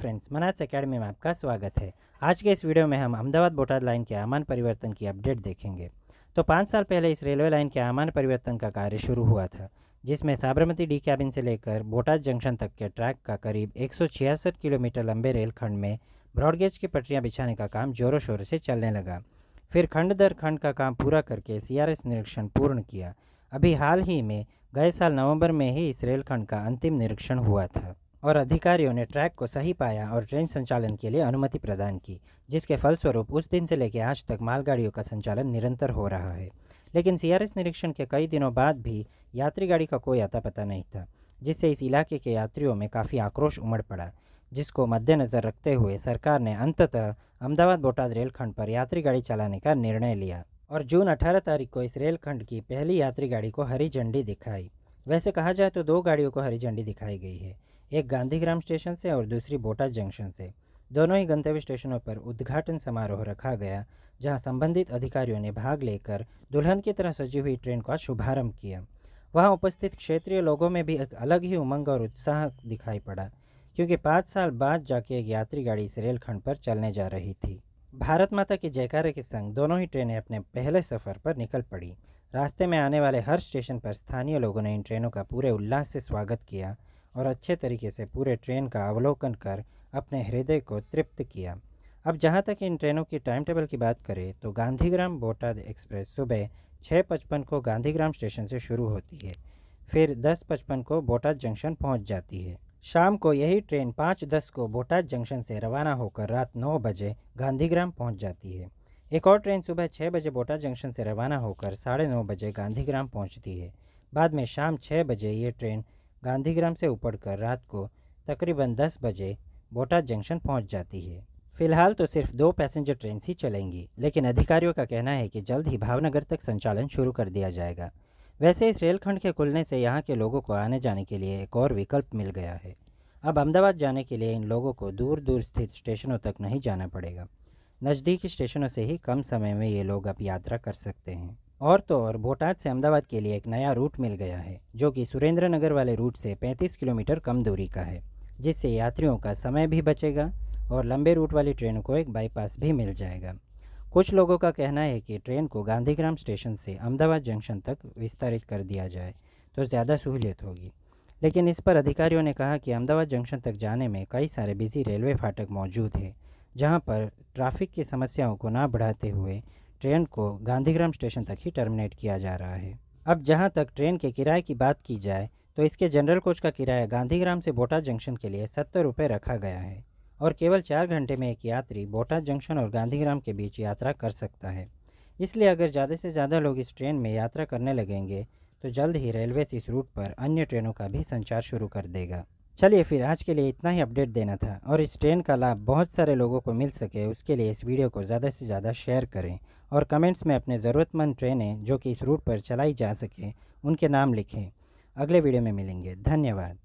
friends मनाज academy में आपका स्वागत है आज के इस वीडियो में हम अहमदाबाद बोटाद लाइन के आमान परिवर्तन की अपडेट देखेंगे तो पाँच साल पहले इस रेलवे लाइन के आमान परिवर्तन का कार्य शुरू हुआ था जिसमें साबरमती डी कैबिन से लेकर बोटाद जंक्शन तक के ट्रैक का करीब एक किलोमीटर लंबे रेलखंड में ब्रॉडगेज की पटरियाँ बिछाने का काम जोरों शोरों से चलने लगा फिर खंड दर खंड का काम पूरा करके सी निरीक्षण पूर्ण किया अभी हाल ही में गए साल नवंबर में ही इस रेलखंड का अंतिम निरीक्षण हुआ था और अधिकारियों ने ट्रैक को सही पाया और ट्रेन संचालन के लिए अनुमति प्रदान की जिसके फलस्वरूप उस दिन से लेकर आज तक मालगाड़ियों का संचालन निरंतर हो रहा है लेकिन सीआरएस निरीक्षण के कई दिनों बाद भी यात्री गाड़ी का कोई अता पता नहीं था जिससे इस इलाके के यात्रियों में काफ़ी आक्रोश उमड़ पड़ा जिसको मद्देनज़र रखते हुए सरकार ने अंततः अहमदाबाद बोटाद रेलखंड पर यात्री गाड़ी चलाने का निर्णय लिया और जून 18 तारीख को इस रेलखंड की पहली यात्री गाड़ी को हरी झंडी दिखाई वैसे कहा जाए तो दो गाड़ियों को हरी झंडी दिखाई गई है एक गांधीग्राम स्टेशन से और दूसरी बोटा जंक्शन से दोनों ही गंतव्य स्टेशनों पर उद्घाटन समारोह रखा गया जहां संबंधित अधिकारियों ने भाग लेकर दुल्हन की तरह सजी हुई ट्रेन का शुभारंभ किया वहां उपस्थित क्षेत्रीय लोगों में भी एक अलग ही उमंग और उत्साह दिखाई पड़ा क्योंकि पाँच साल बाद जाके एक यात्री गाड़ी इस रेलखंड पर चलने जा रही थी भारत माता के जयकारे के संग दोनों ही ट्रेनें अपने पहले सफ़र पर निकल पड़ी रास्ते में आने वाले हर स्टेशन पर स्थानीय लोगों ने इन ट्रेनों का पूरे उल्लास से स्वागत किया और अच्छे तरीके से पूरे ट्रेन का अवलोकन कर अपने हृदय को तृप्त किया अब जहाँ तक इन ट्रेनों की टाइम टेबल की बात करें तो गांधीग्राम बोटाद एक्सप्रेस सुबह छः पचपन को गांधीग्राम स्टेशन से शुरू होती है फिर दस पचपन को बोटाद जंक्शन पहुँच जाती है शाम को यही ट्रेन पाँच दस को बोटाद जंक्शन से रवाना होकर रात नौ बजे गांधीग्राम पहुँच जाती है एक और ट्रेन सुबह छः बजे बोटाद जंक्शन से रवाना होकर साढ़े नौ बजे गांधीग्राम पहुँचती है बाद में शाम छः बजे ये ट्रेन गांधीग्राम से उपड़कर रात को तकरीबन दस बजे बोटा जंक्शन पहुंच जाती है फिलहाल तो सिर्फ दो पैसेंजर ट्रेन ही चलेंगी लेकिन अधिकारियों का कहना है कि जल्द ही भावनगर तक संचालन शुरू कर दिया जाएगा वैसे इस रेलखंड के खुलने से यहाँ के लोगों को आने जाने के लिए एक और विकल्प मिल गया है अब अहमदाबाद जाने के लिए इन लोगों को दूर दूर स्थित स्टेशनों तक नहीं जाना पड़ेगा नज़दीकी स्टेशनों से ही कम समय में ये लोग अब यात्रा कर सकते हैं और तो और बोटाद से अहमदाबाद के लिए एक नया रूट मिल गया है जो कि सुरेंद्रनगर वाले रूट से 35 किलोमीटर कम दूरी का है जिससे यात्रियों का समय भी बचेगा और लंबे रूट वाली ट्रेन को एक बाईपास भी मिल जाएगा कुछ लोगों का कहना है कि ट्रेन को गांधीग्राम स्टेशन से अहमदाबाद जंक्शन तक विस्तारित कर दिया जाए तो ज़्यादा सहूलियत होगी लेकिन इस पर अधिकारियों ने कहा कि अहमदाबाद जंक्शन तक जाने में कई सारे बिजी रेलवे फाटक मौजूद हैं जहाँ पर ट्रैफिक की समस्याओं को ना बढ़ाते हुए ट्रेन को गांधीग्राम स्टेशन तक ही टर्मिनेट किया जा रहा है अब जहां तक ट्रेन के किराए की बात की जाए तो इसके जनरल कोच का किराया गांधीग्राम से बोटा जंक्शन के लिए सत्तर रुपये रखा गया है और केवल चार घंटे में एक यात्री बोटा जंक्शन और गांधीग्राम के बीच यात्रा कर सकता है इसलिए अगर ज़्यादा से ज़्यादा लोग इस ट्रेन में यात्रा करने लगेंगे तो जल्द ही रेलवे इस रूट पर अन्य ट्रेनों का भी संचार शुरू कर देगा चलिए फिर आज के लिए इतना ही अपडेट देना था और इस ट्रेन का लाभ बहुत सारे लोगों को मिल सके उसके लिए इस वीडियो को ज़्यादा से ज़्यादा शेयर करें और कमेंट्स में अपने ज़रूरतमंद ट्रेनें जो कि इस रूट पर चलाई जा सकें उनके नाम लिखें अगले वीडियो में मिलेंगे धन्यवाद